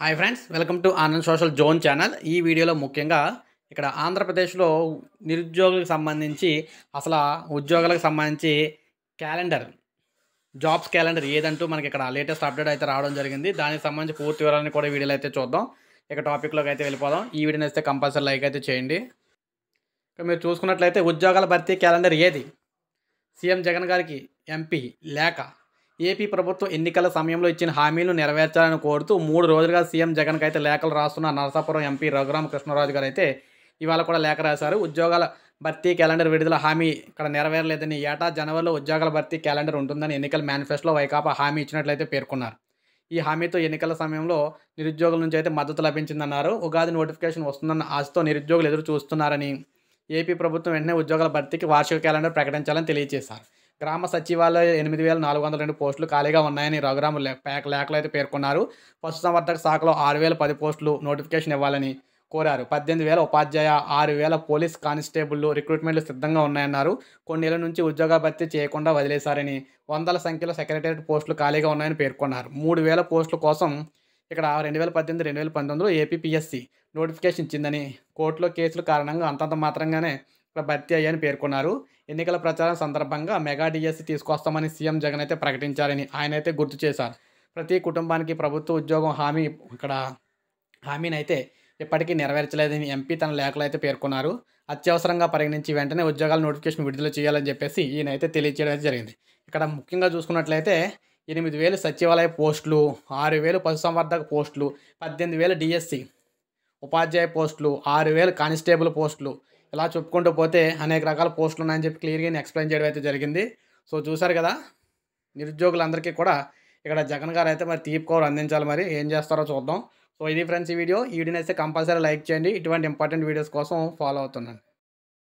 hi friends welcome to Anand social zone channel ఈ వీడియోలో ముఖ్యంగా ఇక్కడ ఆంధ్రప్రదేశ్లో నిరుద్యోగులకు సంబంధించి అసలు ఉద్యోగాలకు సంబంధించి క్యాలెండర్ జాబ్స్ క్యాలెండర్ ఏదంటూ మనకి ఇక్కడ లేటెస్ట్ అప్డేట్ అయితే రావడం జరిగింది దానికి సంబంధించి పూర్తి వివరాలను కూడా వీడియోలో అయితే చూద్దాం ఇక టాపిక్లోకి అయితే వెళ్ళిపోదాం ఈ వీడియోని అయితే కంపల్సరీ లైక్ అయితే చేయండి ఇక మీరు చూసుకున్నట్లయితే ఉద్యోగాల భర్తీ క్యాలెండర్ ఏది సీఎం జగన్ గారికి ఎంపీ లేక ఏపీ ప్రభుత్వం ఎన్నికల సమయంలో ఇచ్చిన హామీలను నెరవేర్చాలని కోరుతూ మూడు రోజులుగా సీఎం జగన్కి అయితే లేఖలు రాస్తున్న నరసాపురం ఎంపీ రఘురామ కృష్ణరాజు గారు అయితే ఇవాళ కూడా లేఖ రాశారు ఉద్యోగాల భర్తీ క్యాలెండర్ విడుదల హామీ ఇక్కడ నెరవేరలేదని ఏటా జనవరిలో ఉద్యోగాల భర్తీ క్యాలెండర్ ఉంటుందని ఎన్నికల మేనిఫెస్టోలో వైకాపా హామీ ఇచ్చినట్లయితే పేర్కొన్నారు ఈ హామీతో ఎన్నికల సమయంలో నిరుద్యోగుల నుంచి అయితే మద్దతు లభించిందన్నారు ఉగాది నోటిఫికేషన్ వస్తుందన్న ఆశతో నిరుద్యోగులు ఎదురు చూస్తున్నారని ఏపీ ప్రభుత్వం వెంటనే ఉద్యోగాల భర్తీకి వార్షిక క్యాలెండర్ ప్రకటించాలని తెలియజేశారు గ్రామ సచివాలయ ఎనిమిది వేల నాలుగు వందల రెండు పోస్టులు ఖాళీగా ఉన్నాయని రఘురాము లేఖ లేఖలు అయితే పేర్కొన్నారు పశుసంవర్ధక శాఖలో ఆరు వేల పది పోస్టులు నోటిఫికేషన్ ఇవ్వాలని కోరారు పద్దెనిమిది వేల ఉపాధ్యాయ ఆరు వేల పోలీస్ కానిస్టేబుల్లు రిక్రూట్మెంట్లు సిద్ధంగా ఉన్నాయన్నారు నెలల నుంచి ఉద్యోగ భర్తీ చేయకుండా వదిలేశారని వందల సంఖ్యలో సెక్రటేరియట్ పోస్టులు ఖాళీగా ఉన్నాయని పేర్కొన్నారు మూడు వేల పోస్టుల కోసం ఇక్కడ రెండు వేల పద్దెనిమిది రెండు వేల పంతొమ్మిదిలో ఏపీపీఎస్సి నోటిఫికేషన్ ఇచ్చిందని కోర్టులో కేసుల కారణంగా అంతంత మాత్రంగానే భర్తీ అయ్యాయని పేర్కొన్నారు ఎన్నికల ప్రచారం సందర్భంగా మెగా డిఎస్సి తీసుకొస్తామని సీఎం జగన్ అయితే ప్రకటించారని ఆయన అయితే గుర్తు చేశారు ప్రతి కుటుంబానికి ప్రభుత్వ ఉద్యోగం హామీ ఇక్కడ హామీని అయితే ఇప్పటికీ నెరవేర్చలేదని ఎంపీ తన లేఖలో అయితే పేర్కొన్నారు అత్యవసరంగా పరిగణించి వెంటనే ఉద్యోగాల నోటిఫికేషన్ విడుదల చేయాలని చెప్పేసి ఈయనైతే తెలియజేయడం జరిగింది ఇక్కడ ముఖ్యంగా చూసుకున్నట్లయితే ఎనిమిది వేలు సచివాలయ పోస్టులు ఆరు వేలు పశుసంవర్ధక పోస్టులు పద్దెనిమిది వేలు డిఎస్సి ఉపాధ్యాయ పోస్టులు ఆరు వేలు కానిస్టేబుల్ పోస్టులు ఇలా చెప్పుకుంటూ పోతే అనేక రకాల పోస్టులు ఉన్నాయని చెప్పి క్లియర్గా నేను ఎక్స్ప్లెయిన్ చేయడం అయితే జరిగింది సో చూశారు కదా నిరుద్యోగులందరికీ కూడా ఇక్కడ జగన్ గారు అయితే మరి తీపి కవర్ అందించాలి మరి ఏం చేస్తారో చూద్దాం సో ఇది ఫ్రెండ్స్ ఈ వీడియో ఈ వీడియోని అయితే కంపల్సరీ లైక్ చేయండి ఇటువంటి ఇంపార్టెంట్ వీడియోస్ కోసం ఫాలో అవుతున్నాను